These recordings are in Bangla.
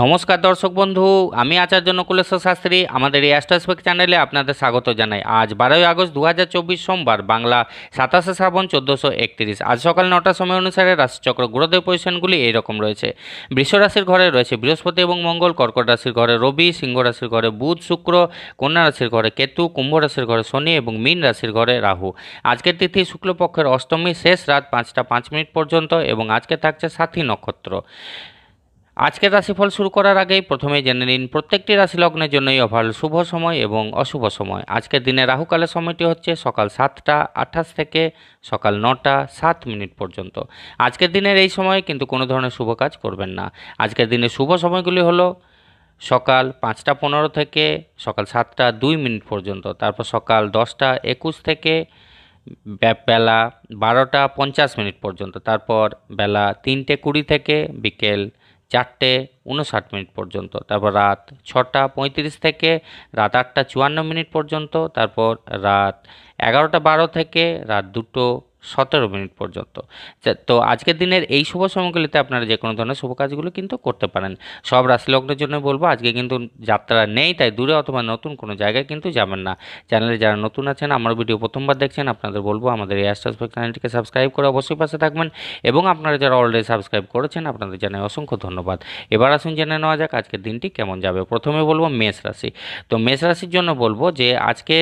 নমস্কার দর্শক বন্ধু আমি আচার্য নকুলেশ্বর শাস্ত্রী আমাদের এই অ্যাস্ট্রাসপেক চ্যানেলে আপনাদের স্বাগত জানাই আজ বারোই আগস্ট দু সোমবার বাংলা সাতাশে শ্রাবণ চোদ্দোশো একত্রিশ আজ সকাল নটার সময় অনুসারে রাশিচক্র গুরুদেব পজিশনগুলি এইরকম রয়েছে রাশির ঘরে রয়েছে বৃহস্পতি এবং মঙ্গল কর্কট রাশির ঘরে রবি সিংহ রাশির ঘরে বুধ শুক্র কন্যা রাশির ঘরে কেতু কুম্ভ রাশির ঘরে শনি এবং মীন রাশির ঘরে রাহু আজকের তিথি শুক্লপক্ষের অষ্টমী শেষ রাত পাঁচটা পাঁচ মিনিট পর্যন্ত এবং আজকে থাকছে সাথী নক্ষত্র আজকের রাশিফল শুরু করার আগেই প্রথমে জেনে নিন প্রত্যেকটি রাশি লগ্নের জন্যই ওভারঅল শুভ সময় এবং অশুভ সময় আজকের দিনে রাহুকালের সময়টি হচ্ছে সকাল সাতটা আঠাশ থেকে সকাল নটা সাত মিনিট পর্যন্ত আজকের দিনের এই সময়ে কিন্তু কোনো ধরনের শুভ কাজ করবেন না আজকের দিনের শুভ সময়গুলি হলো সকাল পাঁচটা পনেরো থেকে সকাল সাতটা দুই মিনিট পর্যন্ত তারপর সকাল দশটা একুশ থেকে বেলা বারোটা পঞ্চাশ মিনিট পর্যন্ত তারপর বেলা তিনটে কুড়ি থেকে বিকেল চারটে উনষাট মিনিট পর্যন্ত তারপর রাত ছটা পঁয়ত্রিশ থেকে রাত আটটা চুয়ান্ন মিনিট পর্যন্ত তারপর রাত এগারোটা বারো থেকে রাত দুটো সতেরো মিনিট পর্যন্ত তো আজকের দিনের এই শুভ সময়গুলিতে আপনারা যে কোনো ধরনের শুভ কাজগুলো কিন্তু করতে পারেন সব রাশিলগ্নের জন্য বলবো আজকে কিন্তু যাত্রা নেই তাই দূরে অথবা নতুন কোনো জায়গায় কিন্তু যাবেন না চ্যানেলে যারা নতুন আছেন আমার ভিডিও প্রথমবার দেখছেন আপনাদের বলবো আমাদের এই অ্যাস্ট্রাসফেক চ্যানেলটিকে সাবস্ক্রাইব করে অবশ্যই পাশে থাকবেন এবং আপনারা যারা অলরেডি সাবস্ক্রাইব করেছেন আপনাদের জানাই অসংখ্য ধন্যবাদ এবার আসুন জেনে নেওয়া যাক আজকের দিনটি কেমন যাবে প্রথমে বলবো মেষ রাশি তো মেষ রাশির জন্য বলবো যে আজকে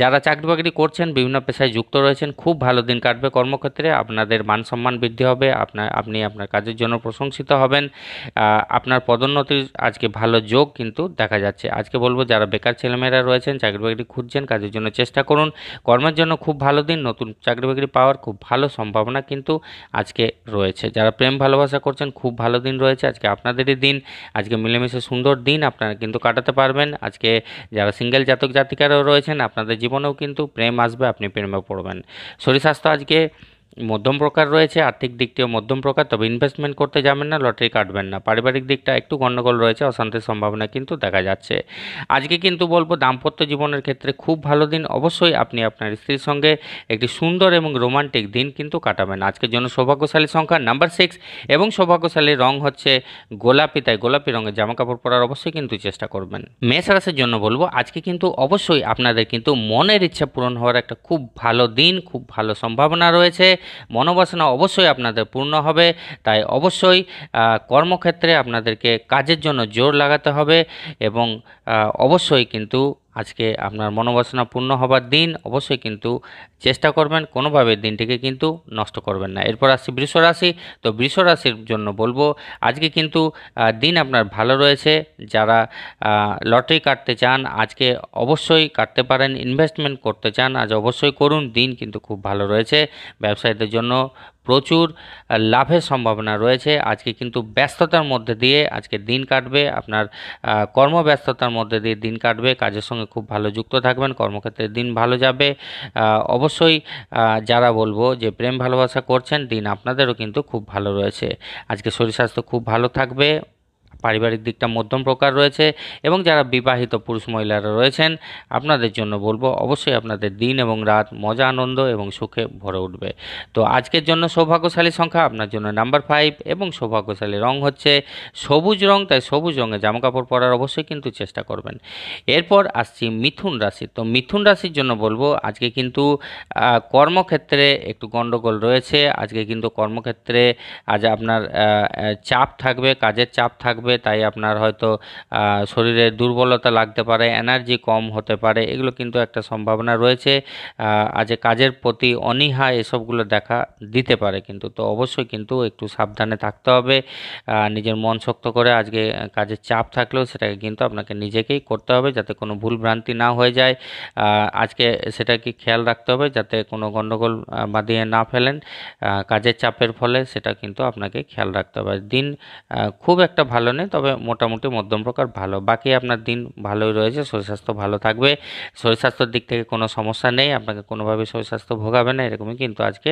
যারা চাকরি বাকরি করছেন বিভিন্ন পেশায় যুক্ত রয়েছেন খুব ভালো দিন কাটবে কর্মক্ষেত্রে আপনাদের মান সম্মান বৃদ্ধি হবে আপনার আপনি আপনার কাজের জন্য প্রশংসিত হবেন আপনার পদোন্নতির আজকে ভালো যোগ কিন্তু দেখা যাচ্ছে আজকে বলবো যারা বেকার ছেলেমেয়েরা রয়েছেন চাকরি বাকরি খুঁজছেন কাজের জন্য চেষ্টা করুন কর্মের জন্য খুব ভালো দিন নতুন চাকরি বাকরি পাওয়ার খুব ভালো সম্ভাবনা কিন্তু আজকে রয়েছে যারা প্রেম ভালোবাসা করছেন খুব ভালো দিন রয়েছে আজকে আপনাদেরই দিন আজকে মিলেমিশে সুন্দর দিন আপনারা কিন্তু কাটাতে পারবেন আজকে যারা সিঙ্গেল জাতক জাতিকারও রয়েছেন আপনার আপনাদের জীবনেও কিন্তু প্রেম আসবে আপনি প্রেমে পড়বেন শরীর স্বাস্থ্য আজকে মধ্যম প্রকার রয়েছে আর্থিক দিকটিও মধ্যম প্রকার তবে ইনভেস্টমেন্ট করতে যাবেন না লটারি কাটবেন না পারিবারিক দিকটা একটু গণ্ডগোল রয়েছে অশান্তির সম্ভাবনা কিন্তু দেখা যাচ্ছে আজকে কিন্তু বলবো দাম্পত্য জীবনের ক্ষেত্রে খুব ভালো দিন অবশ্যই আপনি আপনার স্ত্রীর সঙ্গে একটি সুন্দর এবং রোমান্টিক দিন কিন্তু কাটাবেন আজকের জন্য সৌভাগ্যশালী সংখ্যা নাম্বার সিক্স এবং সৌভাগ্যশালী রং হচ্ছে গোলাপি তাই গোলাপি রঙের জামাকাপড় পরার অবশ্যই কিন্তু চেষ্টা করবেন মেষ রাশির জন্য বলবো আজকে কিন্তু অবশ্যই আপনাদের কিন্তু মনের ইচ্ছা পূরণ হওয়ার একটা খুব ভালো দিন খুব ভালো সম্ভাবনা রয়েছে মনোবাসনা অবশ্যই আপনাদের পূর্ণ হবে তাই অবশ্যই কর্মক্ষেত্রে আপনাদেরকে কাজের জন্য জোর লাগাতে হবে এবং অবশ্যই কিন্তু আজকে আপনার মনোবাসনা পূর্ণ হবার দিন অবশ্যই কিন্তু চেষ্টা করবেন কোনোভাবে দিনটিকে কিন্তু নষ্ট করবেন না এরপর আসছি বৃষ তো বৃষ জন্য বলবো আজকে কিন্তু দিন আপনার ভালো রয়েছে যারা লটারি কাটতে চান আজকে অবশ্যই কাটতে পারেন ইনভেস্টমেন্ট করতে চান আজ অবশ্যই করুন দিন কিন্তু খুব ভালো রয়েছে ব্যবসায়ীদের জন্য প্রচুর লাভের সম্ভাবনা রয়েছে আজকে কিন্তু ব্যস্ততার মধ্যে দিয়ে আজকে দিন কাটবে আপনার কর্মব্যস্ততার মধ্যে দিয়ে দিন কাটবে কাজের সঙ্গে খুব ভালো যুক্ত থাকবেন কর্মক্ষেত্রে দিন ভালো যাবে অবশ্যই যারা বলবো যে প্রেম ভালোবাসা করছেন দিন আপনাদেরও কিন্তু খুব ভালো রয়েছে আজকে শরীর স্বাস্থ্য খুব ভালো থাকবে পারিবারিক দিকটা মধ্যম প্রকার রয়েছে এবং যারা বিবাহিত পুরুষ মহিলারা রয়েছেন আপনাদের জন্য বলবো অবশ্যই আপনাদের দিন এবং রাত মজা আনন্দ এবং সুখে ভরে উঠবে তো আজকের জন্য সৌভাগ্যশালী সংখ্যা আপনার জন্য নাম্বার ফাইভ এবং সৌভাগ্যশালী রং হচ্ছে সবুজ রং তাই সবুজ রঙে জামাকাপড় পরার অবশ্যই কিন্তু চেষ্টা করবেন এরপর আসছি মিথুন রাশি তো মিথুন রাশির জন্য বলবো আজকে কিন্তু কর্মক্ষেত্রে একটু গণ্ডগোল রয়েছে আজকে কিন্তু কর্মক্ষেত্রে আজ আপনার চাপ থাকবে কাজের চাপ থাকবে থাকবে তাই আপনার হয়তো শরীরে দুর্বলতা লাগতে পারে এনার্জি কম হতে পারে এগুলো কিন্তু একটা সম্ভাবনা রয়েছে আজ কাজের প্রতি অনীহা এসবগুলো দেখা দিতে পারে কিন্তু তো অবশ্যই কিন্তু একটু সাবধানে থাকতে হবে নিজের মন শক্ত করে আজকে কাজের চাপ থাকলেও সেটাকে কিন্তু আপনাকে নিজেকেই করতে হবে যাতে কোনো ভুল ভ্রান্তি না হয়ে যায় আজকে সেটাকে খেয়াল রাখতে হবে যাতে কোনো গণ্ডগোল বাঁধিয়ে না ফেলেন কাজের চাপের ফলে সেটা কিন্তু আপনাকে খেয়াল রাখতে হবে দিন খুব একটা ভালো কারণে তবে মোটামুটি মধ্যম প্রকার ভালো বাকি আপনার দিন ভালোই রয়েছে শরীর স্বাস্থ্য ভালো থাকবে শরীর স্বাস্থ্যের দিক থেকে কোনো সমস্যা নেই আপনাকে কোনোভাবে শরীর স্বাস্থ্য ভোগাবে না এরকমই কিন্তু আজকে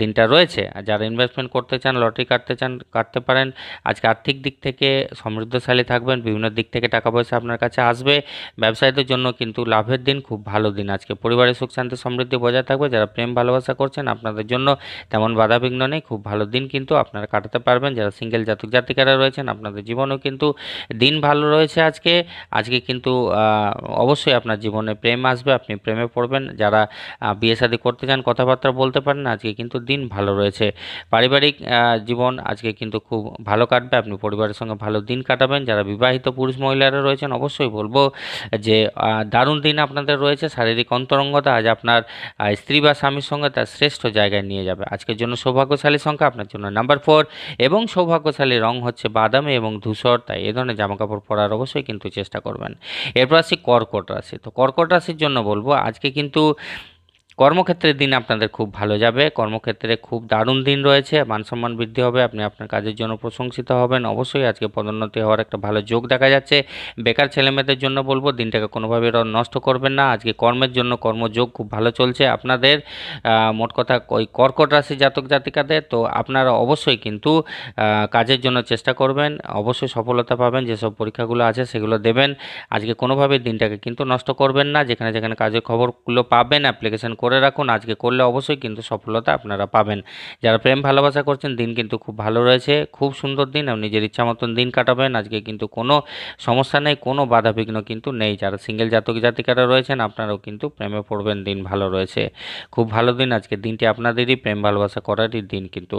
দিনটা রয়েছে আর যারা ইনভেস্টমেন্ট করতে চান লটারি কাটতে চান কাটতে পারেন আজকে আর্থিক দিক থেকে সমৃদ্ধশালী থাকবেন বিভিন্ন দিক থেকে টাকা পয়সা আপনার কাছে আসবে ব্যবসায়ীদের জন্য কিন্তু লাভের দিন খুব ভালো দিন আজকে পরিবারের সুখ শান্তি সমৃদ্ধি বজায় থাকবে যারা প্রেম ভালোবাসা করছেন আপনাদের জন্য তেমন বাধা বিঘ্ন নেই খুব ভালো দিন কিন্তু আপনারা কাটাতে পারবেন যারা সিঙ্গেল জাতক জাতিকারা রয়েছেন আপনাদের জীবনেও কিন্তু দিন ভালো রয়েছে আজকে আজকে কিন্তু অবশ্যই আপনার জীবনে প্রেম আসবে আপনি প্রেমে পড়বেন যারা বিয়ে শাদি করতে চান কথাবার্তা বলতে পারেন আজকে কিন্তু দিন ভালো রয়েছে পারিবারিক জীবন আজকে কিন্তু খুব ভালো কাটবে আপনি পরিবারের সঙ্গে ভালো দিন কাটাবেন যারা বিবাহিত পুরুষ মহিলারা রয়েছেন অবশ্যই বলবো যে দারুণ দিন আপনাদের রয়েছে শারীরিক অন্তরঙ্গতা আজ আপনার স্ত্রী বা স্বামীর সঙ্গে তার শ্রেষ্ঠ জায়গায় নিয়ে যাবে আজকের জন্য সৌভাগ্যশালী সংখ্যা আপনার জন্য নাম্বার ফোর এবং সৌভাগ্যশালী রং হচ্ছে বাদামি এবং ধূসর তাই এ ধরনের জামাকাপড় পরার অবশ্যই কিন্তু চেষ্টা করবেন এরপর আসি কর্কট রাশি তো কর্কট রাশির জন্য বলবো আজকে কিন্তু কর্মক্ষেত্রের দিন আপনাদের খুব ভালো যাবে কর্মক্ষেত্রে খুব দারুণ দিন রয়েছে মানসম্মান বৃদ্ধি হবে আপনি আপনার কাজের জন্য প্রশংসিত হবেন অবশ্যই আজকে পদোন্নতি হওয়ার একটা ভালো যোগ দেখা যাচ্ছে বেকার ছেলেমেয়েদের জন্য বলবো দিনটাকে কোনোভাবে নষ্ট করবেন না আজকে কর্মের জন্য কর্মযোগ খুব ভালো চলছে আপনাদের মোট কথা ওই কর্কট রাশি জাতক জাতিকাদের তো আপনারা অবশ্যই কিন্তু কাজের জন্য চেষ্টা করবেন অবশ্যই সফলতা পাবেন যেসব পরীক্ষাগুলো আছে সেগুলো দেবেন আজকে কোনোভাবে দিনটাকে কিন্তু নষ্ট করবেন না যেখানে যেখানে কাজের খবরগুলো পাবেন অ্যাপ্লিকেশন করে রাখুন আজকে করলে অবশ্যই কিন্তু সফলতা আপনারা পাবেন যারা প্রেম ভালোবাসা করছেন দিন কিন্তু খুব ভালো রয়েছে খুব সুন্দর দিন আপনি নিজের ইচ্ছা মতন দিন কাটাবেন আজকে কিন্তু কোনো সমস্যা নেই কোনো বাধা বিঘ্ন কিন্তু নেই যারা সিঙ্গেল জাতক জাতিকারা রয়েছেন আপনারাও কিন্তু প্রেমে পড়বেন দিন ভালো রয়েছে খুব ভালো দিন আজকে দিনটি আপনাদেরই প্রেম ভালোবাসা করারই দিন কিন্তু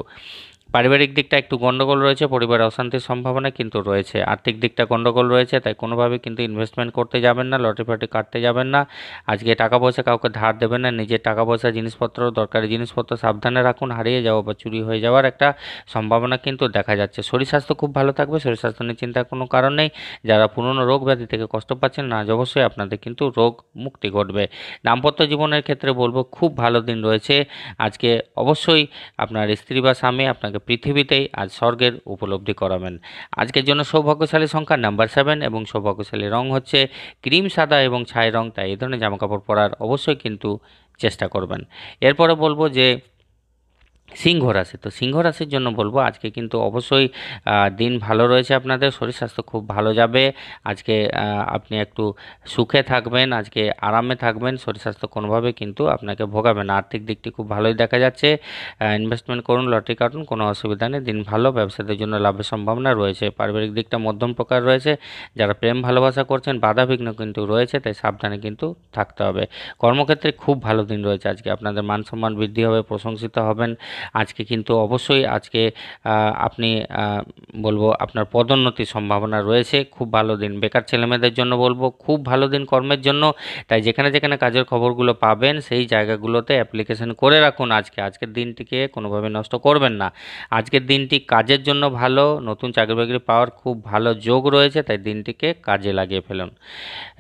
পারিবারিক দিকটা একটু গণ্ডগোল রয়েছে পরিবারে অশান্তির সম্ভাবনা কিন্তু রয়েছে আর্থিক দিকটা গণ্ডগোল রয়েছে তাই কোনোভাবে কিন্তু ইনভেস্টমেন্ট করতে যাবেন না লটারি ফাটি কাটতে যাবেন না আজকে টাকা পয়সা কাউকে ধার দেবেন না নিজের টাকা পয়সা জিনিসপত্র দরকারি জিনিসপত্র সাবধানে রাখুন হারিয়ে যাওয়া বা চুরি হয়ে যাওয়ার একটা সম্ভাবনা কিন্তু দেখা যাচ্ছে শরীর স্বাস্থ্য খুব ভালো থাকবে শরীর স্বাস্থ্য নিয়ে চিন্তার কোনো কারণ নেই যারা পুরনো রোগ ব্যাধি থেকে কষ্ট পাচ্ছেন না অবশ্যই আপনাদের কিন্তু রোগ মুক্তি ঘটবে দাম্পত্য জীবনের ক্ষেত্রে বলবো খুব ভালো দিন রয়েছে আজকে অবশ্যই আপনার স্ত্রী বা স্বামী আপনাকে পৃথিবীতেই আজ স্বর্গের উপলব্ধি করাবেন আজকের জন্য সৌভাগ্যশালী সংখ্যা নাম্বার সেভেন এবং সৌভাগ্যশালী রং হচ্ছে ক্রিম সাদা এবং ছাই রং তাই এই ধরনের জামাকাপড় পরার অবশ্যই কিন্তু চেষ্টা করবেন এরপরে বলবো যে সিংহ রাশি তো সিংহ রাশির জন্য বলবো আজকে কিন্তু অবশ্যই দিন ভালো রয়েছে আপনাদের শরীর স্বাস্থ্য খুব ভালো যাবে আজকে আপনি একটু সুখে থাকবেন আজকে আরামে থাকবেন শরীর স্বাস্থ্য কোনোভাবে কিন্তু আপনাকে ভোগাবে না আর্থিক দিকটি খুব ভালোই দেখা যাচ্ছে ইনভেস্টমেন্ট করুন লটারি কাটুন কোনো অসুবিধা নেই দিন ভালো ব্যবসাদের জন্য লাভের সম্ভাবনা রয়েছে পারিবারিক দিকটা মধ্যম প্রকার রয়েছে যারা প্রেম ভালোবাসা করছেন বাধাবিঘ্ন কিন্তু রয়েছে তাই সাবধানে কিন্তু থাকতে হবে কর্মক্ষেত্রে খুব ভালো দিন রয়েছে আজকে আপনাদের মান সম্মান বৃদ্ধি হবে প্রশংসিত হবেন আজকে কিন্তু অবশ্যই আজকে আপনি বলবো আপনার পদোন্নতির সম্ভাবনা রয়েছে খুব ভালো দিন বেকার ছেলেমেয়েদের জন্য বলবো খুব ভালো দিন কর্মের জন্য তাই যেখানে যেখানে কাজের খবরগুলো পাবেন সেই জায়গাগুলোতে অ্যাপ্লিকেশন করে রাখুন আজকে আজকের দিনটিকে কোনোভাবে নষ্ট করবেন না আজকের দিনটি কাজের জন্য ভালো নতুন চাকরি বাকরি পাওয়ার খুব ভালো যোগ রয়েছে তাই দিনটিকে কাজে লাগিয়ে ফেলুন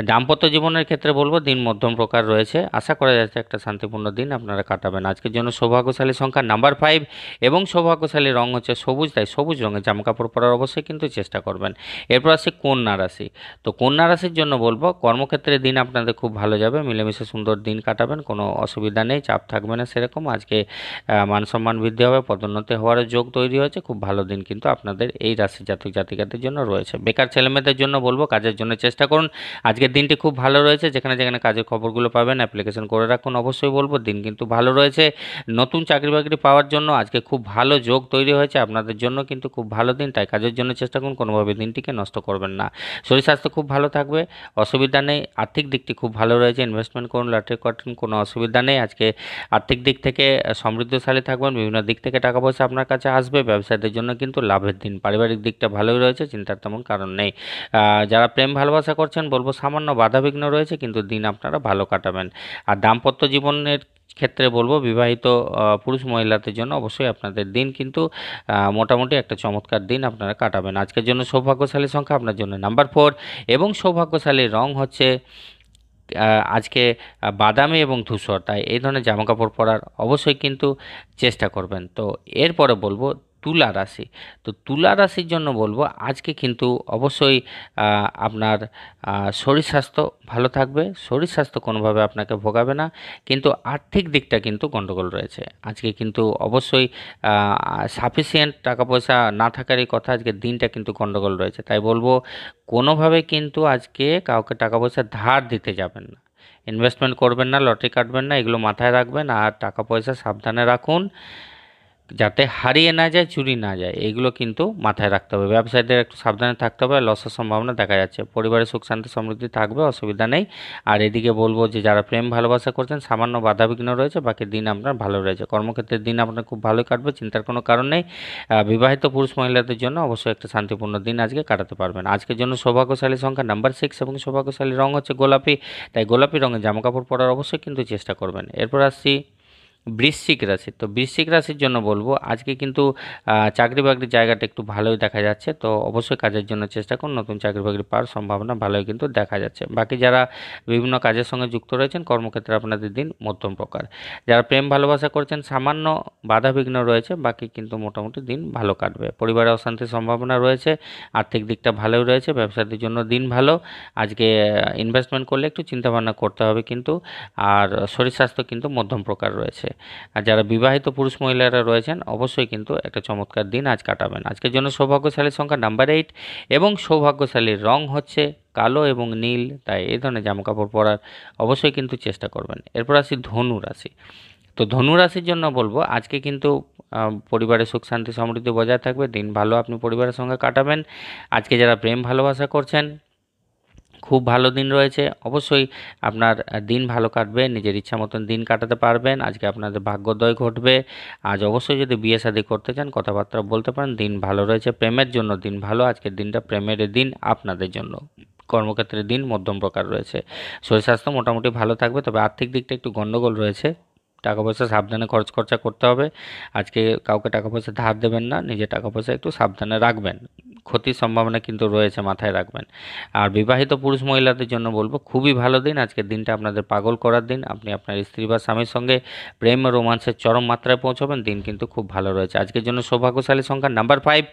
দাম্পত্য জীবনের ক্ষেত্রে বলবো দিন মধ্যম প্রকার রয়েছে আশা করা যাচ্ছে একটা শান্তিপূর্ণ দিন আপনারা কাটাবেন আজকের জন্য সৌভাগ্যশালী সংখ্যা নাম্বার নাম্বার ফাইভ এবং সৌভাগ্যশালী রং হচ্ছে সবুজ তাই সবুজ রঙের জামাকাপড় পরার অবশ্যই কিন্তু চেষ্টা করবেন এরপর আসি কন্যা রাশি তো কন্যা রাশির জন্য বলবো কর্মক্ষেত্রে দিন আপনাদের খুব ভালো যাবে মিলেমিশে সুন্দর দিন কাটাবেন কোনো অসুবিধা নেই চাপ থাকবে না সেরকম আজকে মানসম্মান বৃদ্ধি হবে পদোন্নতি হওয়ার যোগ তৈরি হয়েছে খুব ভালো দিন কিন্তু আপনাদের এই রাশি জাতক জাতিকাদের জন্য রয়েছে বেকার ছেলেমেয়েদের জন্য বলবো কাজের জন্য চেষ্টা করুন আজকের দিনটি খুব ভালো রয়েছে যেখানে যেখানে কাজের খবরগুলো পাবেন অ্যাপ্লিকেশন করে রাখুন অবশ্যই বলবো দিন কিন্তু ভালো রয়েছে নতুন চাকরি বাকরি পাওয়া পাওয়ার জন্য আজকে খুব ভালো যোগ তৈরি হয়েছে আপনাদের জন্য কিন্তু খুব ভালো দিন তাই কাজের জন্য চেষ্টা করুন কোনোভাবে দিনটিকে নষ্ট করবেন না শরীর স্বাস্থ্য খুব ভালো থাকবে অসুবিধা নেই আর্থিক দিকটি খুব ভালো রয়েছে ইনভেস্টমেন্ট করুন লটারি কাটুন কোনো অসুবিধা নেই আজকে আর্থিক দিক থেকে সমৃদ্ধশালী থাকবেন বিভিন্ন দিক থেকে টাকা পয়সা আপনার কাছে আসবে ব্যবসায়ীদের জন্য কিন্তু লাভের দিন পারিবারিক দিকটা ভালোই রয়েছে চিন্তার তেমন কারণ নেই যারা প্রেম ভালোবাসা করছেন বলবো সামান্য বাধাবিঘ্ন রয়েছে কিন্তু দিন আপনারা ভালো কাটাবেন আর দাম্পত্য জীবনের ক্ষেত্রে বলবো বিবাহিত পুরুষ মহিলাদের জন্য অবশ্যই আপনাদের দিন কিন্তু মোটামুটি একটা চমৎকার দিন আপনারা কাটাবেন আজকের জন্য সৌভাগ্যশালী সংখ্যা আপনার জন্য নাম্বার ফোর এবং সৌভাগ্যশালী রং হচ্ছে আজকে বাদামি এবং ধূসর তাই এই ধরনের জামাকাপড় পরার অবশ্যই কিন্তু চেষ্টা করবেন তো এরপরে বলবো তুলা রাশি তো তুলা রাশির জন্য বলবো আজকে কিন্তু অবশ্যই আপনার শরীর স্বাস্থ্য ভালো থাকবে শরীর স্বাস্থ্য কোনোভাবে আপনাকে ভোগাবে না কিন্তু আর্থিক দিকটা কিন্তু গণ্ডগোল রয়েছে আজকে কিন্তু অবশ্যই সাফিসিয়েন্ট টাকা পয়সা না থাকারই কথা আজকে দিনটা কিন্তু গণ্ডগোল রয়েছে তাই বলবো কোনোভাবে কিন্তু আজকে কাউকে টাকা পয়সা ধার দিতে যাবেন না ইনভেস্টমেন্ট করবেন না লটারি কাটবেন না এগুলো মাথায় রাখবেন আর টাকা পয়সা সাবধানে রাখুন যাতে হারিয়ে না যায় চুরি না যায় এগুলো কিন্তু মাথায় রাখতে হবে ব্যবসায়ীদের একটু সাবধানে থাকতে হবে লসের সম্ভাবনা দেখা যাচ্ছে পরিবারের সুখ শান্তি সমৃদ্ধি থাকবে অসুবিধা নেই আর এদিকে বলবো যে যারা প্রেম ভালোবাসা করছেন সামান্য বাধা বিঘ্ন রয়েছে বাকি দিন আপনার ভালো রয়েছে কর্মক্ষেত্রের দিন আপনার খুব ভালোই কাটবে চিন্তার কোনো কারণ নেই বিবাহিত পুরুষ মহিলাদের জন্য অবশ্যই একটা শান্তিপূর্ণ দিন আজকে কাটাতে পারবেন আজকের জন্য সৌভাগ্যশালী সংখ্যা নাম্বার সিক্স এবং সৌভাগ্যশালী রং হচ্ছে গোলাপি তাই গোলাপি রঙের জামাকাপড় পরার অবশ্যই কিন্তু চেষ্টা করবেন এরপর আসছি বৃশ্চিক রাশি তো বৃশ্চিক রাশির জন্য বলবো আজকে কিন্তু চাকরি বাকরির জায়গাটা একটু ভালোই দেখা যাচ্ছে তো অবশ্যই কাজের জন্য চেষ্টা করুন নতুন চাকরি বাকরি পাওয়ার সম্ভাবনা ভালোই কিন্তু দেখা যাচ্ছে বাকি যারা বিভিন্ন কাজের সঙ্গে যুক্ত রয়েছেন কর্মক্ষেত্রে আপনাদের দিন মধ্যম প্রকার যারা প্রেম ভালোবাসা করছেন সামান্য বাধাবিঘ্ন রয়েছে বাকি কিন্তু মোটামুটি দিন ভালো কাটবে পরিবারে অশান্তির সম্ভাবনা রয়েছে আর্থিক দিকটা ভালোই রয়েছে ব্যবসাদের জন্য দিন ভালো আজকে ইনভেস্টমেন্ট করলে একটু চিন্তাভাবনা করতে হবে কিন্তু আর শরীর স্বাস্থ্য কিন্তু মধ্যম প্রকার রয়েছে আর যারা বিবাহিত পুরুষ মহিলারা রয়েছেন অবশ্যই কিন্তু একটা চমৎকার দিন আজ কাটাবেন আজকের জন্য সৌভাগ্যশালীর সংখ্যা নাম্বার এইট এবং সৌভাগ্যশালীর রং হচ্ছে কালো এবং নীল তাই এই ধরনের জামাকাপড় পরার অবশ্যই কিন্তু চেষ্টা করবেন এরপর আসি ধনু রাশি তো ধনু রাশির জন্য বলবো আজকে কিন্তু পরিবারের সুখ শান্তি সমৃদ্ধি বজায় থাকবে দিন ভালো আপনি পরিবারের সঙ্গে কাটাবেন আজকে যারা প্রেম ভালোবাসা করছেন খুব ভালো দিন রয়েছে অবশ্যই আপনার দিন ভালো কাটবে নিজের ইচ্ছা মতন দিন কাটাতে পারবেন আজকে আপনাদের ভাগ্যোদয় ঘটবে আজ অবশ্যই যদি বিয়ে শাদি করতে চান কথাবার্তা বলতে পারেন দিন ভালো রয়েছে প্রেমের জন্য দিন ভালো আজকের দিনটা প্রেমের দিন আপনাদের জন্য কর্মক্ষেত্রের দিন মধ্যম প্রকার রয়েছে শরীর স্বাস্থ্য মোটামুটি ভালো থাকবে তবে আর্থিক দিকটা একটু গণ্ডগোল রয়েছে টাকা পয়সা সাবধানে খরচ খরচা করতে হবে আজকে কাউকে টাকা পয়সা ধার দেবেন না নিজে টাকা পয়সা একটু সাবধানে রাখবেন ক্ষতির সম্ভাবনা কিন্তু রয়েছে মাথায় রাখবেন আর বিবাহিত পুরুষ মহিলাদের জন্য বলবো খুবই ভালো দিন আজকের দিনটা আপনাদের পাগল করার দিন আপনি আপনার স্ত্রী বা স্বামীর সঙ্গে প্রেম রোমান্সের চরম মাত্রায় পৌঁছবেন দিন কিন্তু খুব ভালো রয়েছে আজকের জন্য সৌভাগ্যশালী সংখ্যা নাম্বার ফাইভ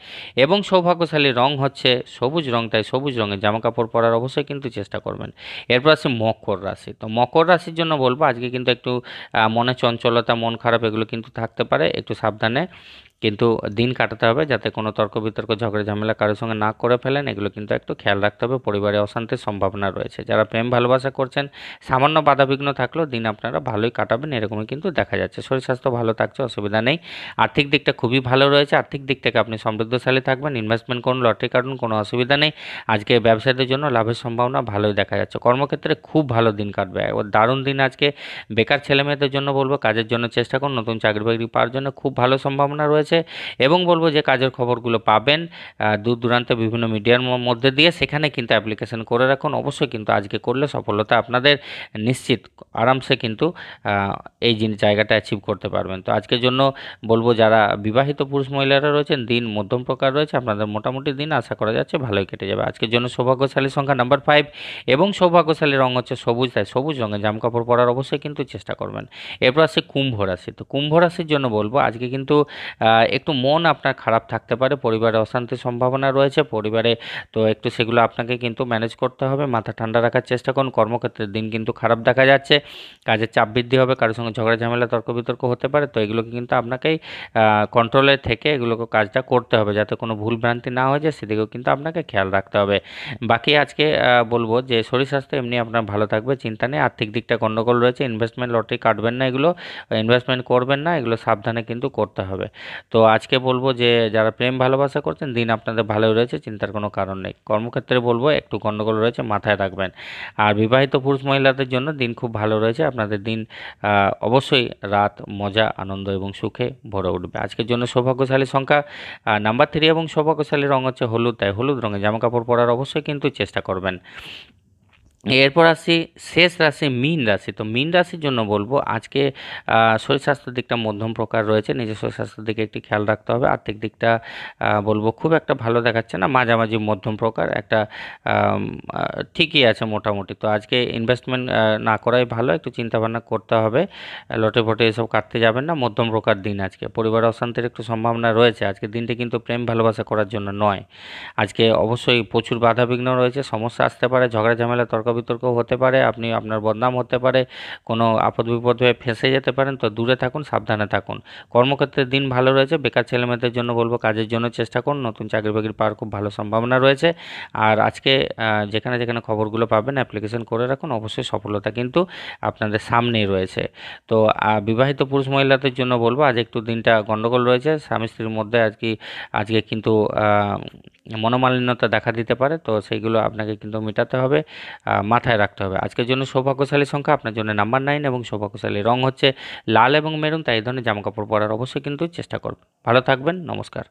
এবং সৌভাগ্যশালী রং হচ্ছে সবুজ রং তাই সবুজ রঙের জামাকাপড় পরার অবশ্যই কিন্তু চেষ্টা করবেন এরপর আছে মকর রাশি তো মকর রাশির জন্য বলবো আজকে কিন্তু একটু মনে চঞ্চলতা মন খারাপ এগুলো কিন্তু থাকতে পারে একটু সাবধানে কিন্তু দিন কাটাতে হবে যাতে কোনো তর্ক বিতর্ক ঝগড়া ঝামেলা কারোর সঙ্গে না করে ফেলেন এগুলো কিন্তু একটু খেয়াল রাখতে হবে পরিবারে অশান্তির সম্ভাবনা রয়েছে যারা প্রেম ভালোবাসা করছেন সামান্য বাধাবিঘ্ন থাকলেও দিন আপনারা ভালোই কাটাবেন এরকমই কিন্তু দেখা যাচ্ছে শরীর স্বাস্থ্য ভালো থাকছে অসুবিধা নেই আর্থিক দিকটা খুবই ভালো রয়েছে আর্থিক দিক থেকে আপনি সমৃদ্ধশালী থাকবেন ইনভেস্টমেন্ট করুন লটারি কাটুন কোনো অসুবিধা নেই আজকে ব্যবসায়ীদের জন্য লাভের সম্ভাবনা ভালোই দেখা যাচ্ছে কর্মক্ষেত্রে খুব ভালো দিন কাটবে ও দারুণ দিন আজকে বেকার ছেলেমেয়েদের জন্য বলবো কাজের জন্য চেষ্টা করুন নতুন চাকরি বাকরি পাওয়ার জন্য খুব ভালো সম্ভাবনা রয়েছে চলছে এবং বলবো যে কাজের খবরগুলো পাবেন দূর দূরান্ত বিভিন্ন মিডিয়ার মধ্যে দিয়ে সেখানে কিন্তু অ্যাপ্লিকেশন করে রাখুন অবশ্যই কিন্তু আজকে করলে সফলতা আপনাদের নিশ্চিত আরামসে কিন্তু এই জিনিস জায়গাটা অ্যাচিভ করতে পারবেন তো আজকের জন্য বলবো যারা বিবাহিত পুরুষ মহিলারা রয়েছেন দিন মধ্যম প্রকার রয়েছে আপনাদের মোটামুটি দিন আশা করা যাচ্ছে ভালোই কেটে যাবে আজকের জন্য সৌভাগ্যশালী সংখ্যা নাম্বার ফাইভ এবং সৌভাগ্যশালী রঙ হচ্ছে সবুজ তাই সবুজ রঙের জামকাপড় পরার অবশ্যই কিন্তু চেষ্টা করবেন এরপর আসছে কুম্ভ রাশি তো কুম্ভ রাশির জন্য বলবো আজকে কিন্তু একটু মন আপনার খারাপ থাকতে পারে পরিবারে অশান্তির সম্ভাবনা রয়েছে পরিবারে তো একটু সেগুলো আপনাকে কিন্তু ম্যানেজ করতে হবে মাথা ঠান্ডা রাখার চেষ্টা করুন কর্মক্ষেত্রের দিন কিন্তু খারাপ দেখা যাচ্ছে কাজের চাপ বৃদ্ধি হবে কারোর সঙ্গে ঝগড়া ঝামেলা তর্ক বিতর্ক হতে পারে তো এগুলোকে কিন্তু আপনাকেই কন্ট্রোলে থেকে এগুলোকে কাজটা করতে হবে যাতে কোনো ভুলভ্রান্তি না হয়ে যায় সেদিকেও কিন্তু আপনাকে খেয়াল রাখতে হবে বাকি আজকে বলবো যে শরীর স্বাস্থ্য এমনি আপনার ভালো থাকবে চিন্তা নেই আর্থিক দিকটা গণ্ডগোল রয়েছে ইনভেস্টমেন্ট লটারি কাটবেন না এগুলো ইনভেস্টমেন্ট করবেন না এগুলো সাবধানে কিন্তু করতে হবে তো আজকে বলবো যে যারা প্রেম ভালোবাসা করছেন দিন আপনাদের ভালো রয়েছে চিন্তার কোনো কারণ নেই কর্মক্ষেত্রে বলবো একটু গণ্ডগোল রয়েছে মাথায় রাখবেন আর বিবাহিত পুরুষ মহিলাদের জন্য দিন খুব ভালো রয়েছে আপনাদের দিন অবশ্যই রাত মজা আনন্দ এবং সুখে ভরে উঠবে আজকের জন্য সৌভাগ্যশালী সংখ্যা নাম্বার থ্রি এবং সৌভাগ্যশালী রঙ হচ্ছে হলুদ তাই হলুদ রঙে জামাকাপড় পরার অবশ্যই কিন্তু চেষ্টা করবেন এরপর আসি শেষ রাশি মীন রাশি তো মীন রাশির জন্য বলবো আজকে শরীর স্বাস্থ্যের দিকটা মধ্যম প্রকার রয়েছে নিজের শরীর স্বাস্থ্যের দিকে একটি খেয়াল রাখতে হবে আর্থিক দিকটা বলবো খুব একটা ভালো দেখাচ্ছে না মাঝামাঝি মধ্যম প্রকার একটা ঠিকই আছে মোটামুটি তো আজকে ইনভেস্টমেন্ট না করাই ভালো একটু চিন্তাভাবনা করতে হবে লটে ফটে এসব কাটতে যাবেন না মধ্যম প্রকার দিন আজকে পরিবার অশান্তির একটু সম্ভাবনা রয়েছে আজকে দিনটি কিন্তু প্রেম ভালোবাসা করার জন্য নয় আজকে অবশ্যই প্রচুর বাধা বিঘ্ন রয়েছে সমস্যা আসতে পারে ঝগড়া ঝামেলা তর্ক বিতর্ক হতে পারে আপনি আপনার বদনাম হতে পারে কোনো আপদ বিপদ হয়ে ফেঁসে যেতে পারেন তো দূরে থাকুন সাবধানে থাকুন কর্মক্ষেত্রে দিন ভালো রয়েছে বেকার ছেলেমেয়েদের জন্য বলবো কাজের জন্য চেষ্টা করুন নতুন চাকরি বাকরি পাওয়ার খুব ভালো সম্ভাবনা রয়েছে আর আজকে যেখানে যেখানে খবরগুলো পাবেন অ্যাপ্লিকেশন করে রাখুন অবশ্যই সফলতা কিন্তু আপনাদের সামনেই রয়েছে তো বিবাহিত পুরুষ মহিলাদের জন্য বলবো আজ একটু দিনটা গণ্ডগোল রয়েছে স্বামী স্ত্রীর মধ্যে আজকে আজকে কিন্তু মনোমালিন্যতা দেখা দিতে পারে তো সেইগুলো আপনাকে কিন্তু মেটাতে হবে মাথায় রাখতে হবে আজকের জন্য সৌভাগ্যশালী সংখ্যা আপনার জন্য নাম্বার নাইন এবং সৌভাগ্যশালী রং হচ্ছে লাল এবং মেরুন তাই এই ধরনের জামাকাপড় পরার অবশ্যই কিন্তু চেষ্টা করবেন ভালো থাকবেন নমস্কার